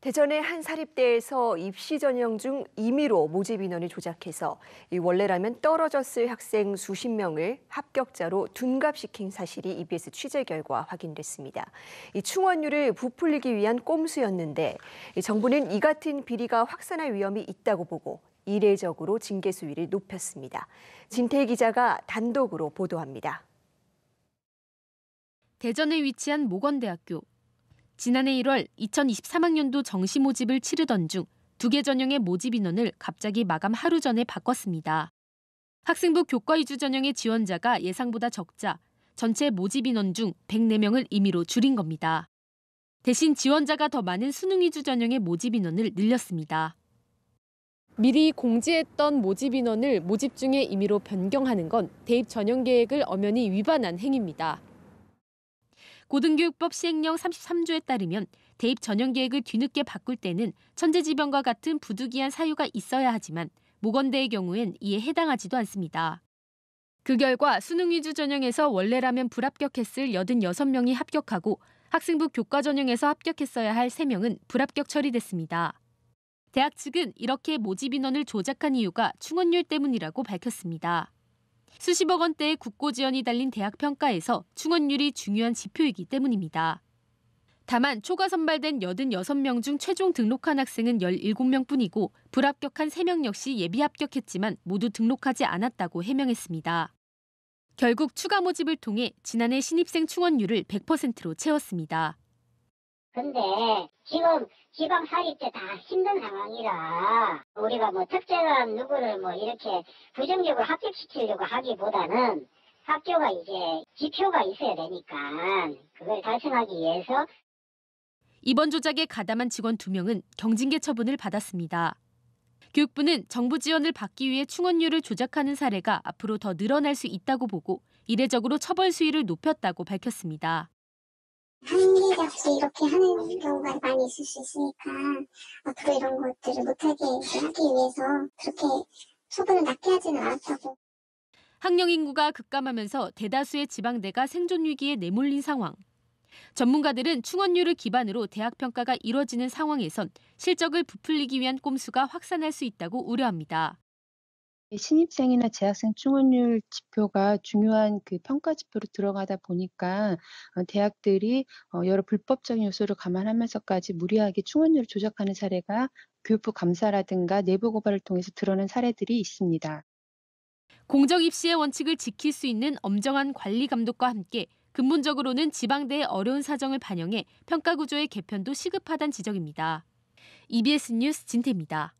대전의 한 사립대에서 입시 전형 중 임의로 모집 인원을 조작해서 원래라면 떨어졌을 학생 수십 명을 합격자로 둔갑시킨 사실이 EBS 취재 결과 확인됐습니다. 이 충원율을 부풀리기 위한 꼼수였는데 정부는 이 같은 비리가 확산할 위험이 있다고 보고 이례적으로 징계 수위를 높였습니다. 진태 기자가 단독으로 보도합니다. 대전에 위치한 모건대학교 지난해 1월 2023학년도 정시 모집을 치르던 중 두 개 전형의 모집 인원을 갑자기 마감 하루 전에 바꿨습니다. 학생부 교과 이주 전형의 지원자가 예상보다 적자 전체 모집 인원 중 104명을 임의로 줄인 겁니다. 대신 지원자가 더 많은 수능 이주 전형의 모집 인원을 늘렸습니다. 미리 공지했던 모집 인원을 모집 중에 임의로 변경하는 건 대입 전형 계획을 엄연히 위반한 행위입니다. 고등교육법 시행령 33조에 따르면 대입 전형 계획을 뒤늦게 바꿀 때는 천재지변과 같은 부득이한 사유가 있어야 하지만 모건대의 경우엔 이에 해당하지도 않습니다. 그 결과 수능 위주 전형에서 원래라면 불합격했을 86명이 합격하고 학생부 교과 전형에서 합격했어야 할 3명은 불합격 처리됐습니다. 대학 측은 이렇게 모집 인원을 조작한 이유가 충원율 때문이라고 밝혔습니다. 수십억 원대의 국고 지원이 달린 대학 평가에서 충원율이 중요한 지표이기 때문입니다. 다만 초과 선발된 86명 중 최종 등록한 학생은 17명뿐이고 불합격한 3명 역시 예비 합격했지만 모두 등록하지 않았다고 해명했습니다. 결국 추가 모집을 통해 지난해 신입생 충원율을 100%로 채웠습니다. 근데 지금 지방 사립대 다 힘든 상황이라 우리가 뭐 특정한 누구를 뭐 이렇게 부정적으로 합격시키려고 하기보다는 학교가 이제 지표가 있어야 되니까 그걸 달성하기 위해서 이번 조작에 가담한 직원 두명은 경징계 처분을 받았습니다. 교육부는 정부 지원을 받기 위해 충원료를 조작하는 사례가 앞으로 더 늘어날 수 있다고 보고 이례적으로 처벌 수위를 높였다고 밝혔습니다. 선택 없이 이렇게 하는 경우가 많이 있을 수 있으니까 앞으로 이런 것들을 못하게 하기 위해서 그렇게 처분을 낮게 하지는 않았다고. 학령 인구가 급감하면서 대다수의 지방대가 생존 위기에 내몰린 상황. 전문가들은 충원율을 기반으로 대학 평가가 이뤄지는 상황에선 실적을 부풀리기 위한 꼼수가 확산할 수 있다고 우려합니다. 신입생이나 재학생 충원율 지표가 중요한 그 평가 지표로 들어가다 보니까 어, 대학들이 어, 여러 불법적인 요소를 감안하면서까지 무리하게 충원율을 조작하는 사례가 교육부 감사라든가 내부 고발을 통해서 드러난 사례들이 있습니다. 공정 입시의 원칙을 지킬 수 있는 엄정한 관리 감독과 함께 근본적으로는 지방대의 어려운 사정을 반영해 평가 구조의 개편도 시급하단 지적입니다. EBS 뉴스 진태입니다.